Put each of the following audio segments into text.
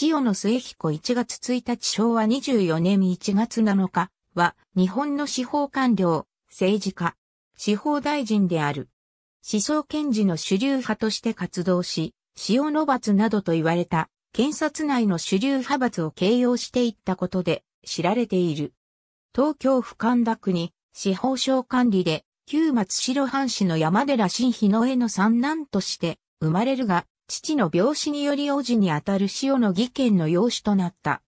塩野末彦1月1日昭和24年1月7日は日本の司法官僚、政治家、司法大臣である。思想検事の主流派として活動し、塩野罰などと言われた検察内の主流派閥を形容していったことで知られている。東京府神田区に司法省管理で旧松代藩士の山寺新日野への三男として生まれるが、父の病死により王子にあたる塩の義県の養子となった。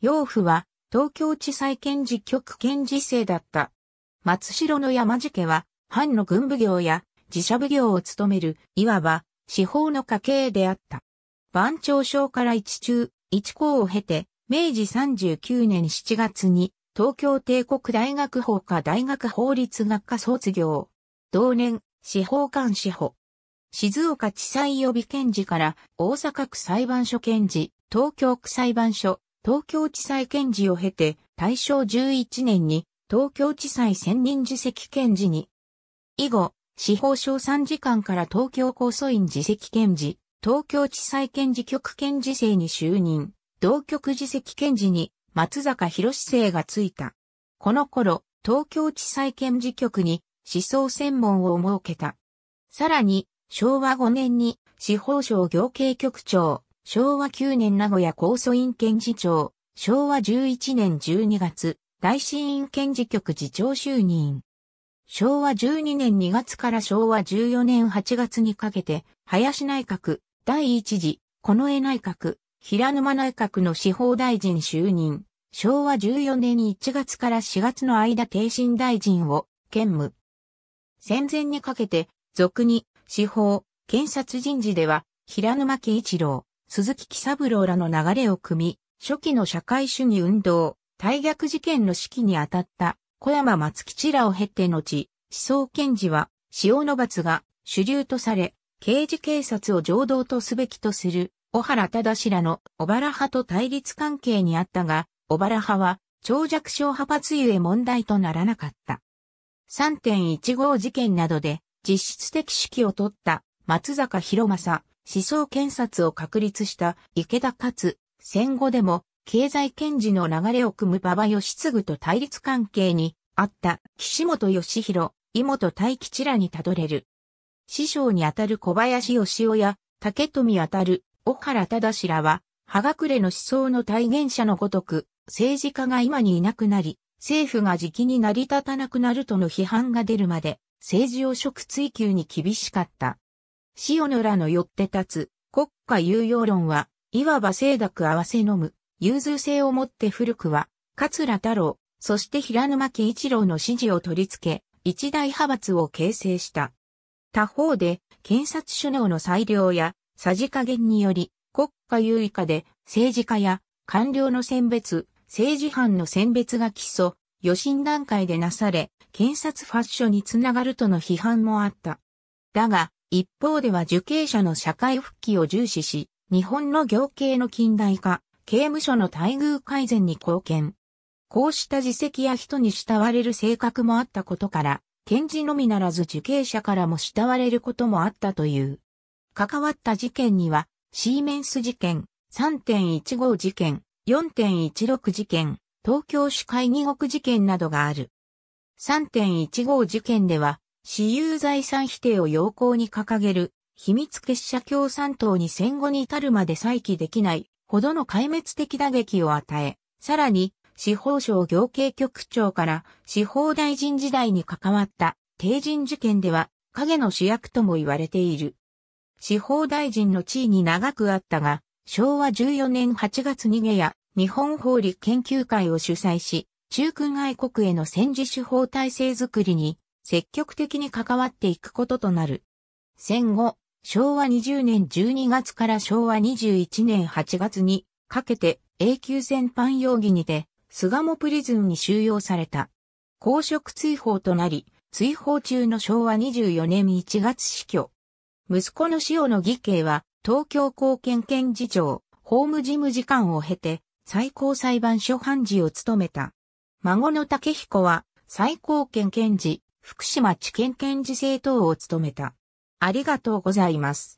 養父は東京地裁検事局検事生だった。松代の山寺家は、藩の軍部業や自社部業を務める、いわば、司法の家系であった。番長省から一中、一校を経て、明治39年7月に、東京帝国大学法科大学法律学科卒業。同年、司法官司法、静岡地裁予備検事から大阪区裁判所検事、東京区裁判所、東京地裁検事を経て、大正11年に東京地裁専任次席検事に、以後、司法省参事官から東京控訴院次席検事、東京地裁検事局検事制に就任、同局次席検事に松坂博士生がついた。この頃、東京地裁検事局に思想専門を設けた。さらに、昭和5年に司法省行計局長、昭和9年名古屋高訴院検事長、昭和11年12月、大審院検事局次長就任。昭和12年2月から昭和14年8月にかけて、林内閣、第一次、近衛内閣、平沼内閣の司法大臣就任。昭和14年1月から4月の間定審大臣を兼務。戦前にかけて、俗に司法、検察人事では、平沼木一郎、鈴木喜三郎らの流れを組み、初期の社会主義運動、大逆事件の指揮に当たった小山松吉らを経て後、思想検事は、塩の罰が主流とされ、刑事警察を上道とすべきとする、小原忠らの小原派と対立関係にあったが、小原派は、長弱小派閥ゆえ問題とならなかった。3.15事件などで、実質的指揮を取った松坂広政、思想検察を確立した池田勝、戦後でも経済検事の流れを組む馬場義次と対立関係にあった岸本義弘、井本大吉らにたどれる。師匠にあたる小林義夫や竹富あたる小原忠らは、葉隠れの思想の体現者のごとく、政治家が今にいなくなり、政府が時期に成り立たなくなるとの批判が出るまで、政治汚職追及に厳しかった。塩野らのよって立つ国家有用論は、いわば清濁合わせ飲む、融通性をもって古くは、桂太郎、そして平沼木一郎の支持を取り付け、一大派閥を形成した。他方で、検察首脳の裁量や、さじ加減により、国家優位下で、政治家や官僚の選別、政治犯の選別が基礎、予診段階でなされ、検察ファッションにつながるとの批判もあった。だが、一方では受刑者の社会復帰を重視し、日本の行系の近代化、刑務所の待遇改善に貢献。こうした自責や人に慕われる性格もあったことから、検事のみならず受刑者からも慕われることもあったという。関わった事件には、シーメンス事件、3.15事件、4.16事件、東京市会議国事件などがある。3.15事件では、私有財産否定を要項に掲げる、秘密結社共産党に戦後に至るまで再起できないほどの壊滅的打撃を与え、さらに、司法省行計局長から司法大臣時代に関わった定人事件では影の主役とも言われている。司法大臣の地位に長くあったが、昭和14年8月逃げや日本法律研究会を主催し、中空外国への戦時手法体制づくりに積極的に関わっていくこととなる。戦後、昭和20年12月から昭和21年8月にかけて永久戦犯容疑にて、菅もプリズンに収容された。公職追放となり、追放中の昭和24年1月死去。息子の塩の義兄は、東京高検検事長、法務事務次官を経て、最高裁判所判事を務めた。孫の武彦は、最高検検事、福島地検検事政党を務めた。ありがとうございます。